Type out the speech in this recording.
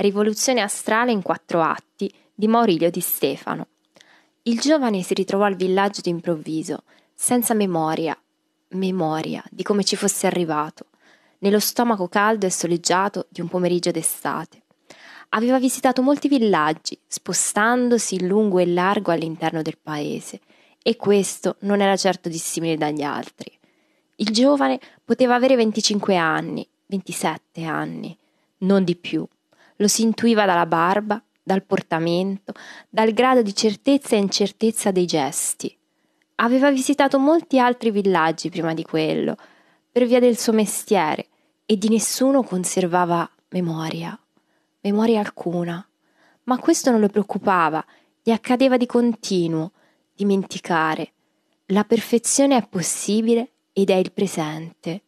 Rivoluzione astrale in quattro atti di Maurilio Di Stefano. Il giovane si ritrovò al villaggio d'improvviso, senza memoria, memoria di come ci fosse arrivato, nello stomaco caldo e soleggiato di un pomeriggio d'estate. Aveva visitato molti villaggi, spostandosi in lungo e largo all'interno del paese, e questo non era certo dissimile dagli altri. Il giovane poteva avere 25 anni, 27 anni, non di più lo si intuiva dalla barba, dal portamento, dal grado di certezza e incertezza dei gesti. Aveva visitato molti altri villaggi prima di quello, per via del suo mestiere, e di nessuno conservava memoria, memoria alcuna. Ma questo non lo preoccupava, gli accadeva di continuo, dimenticare. La perfezione è possibile ed è il presente.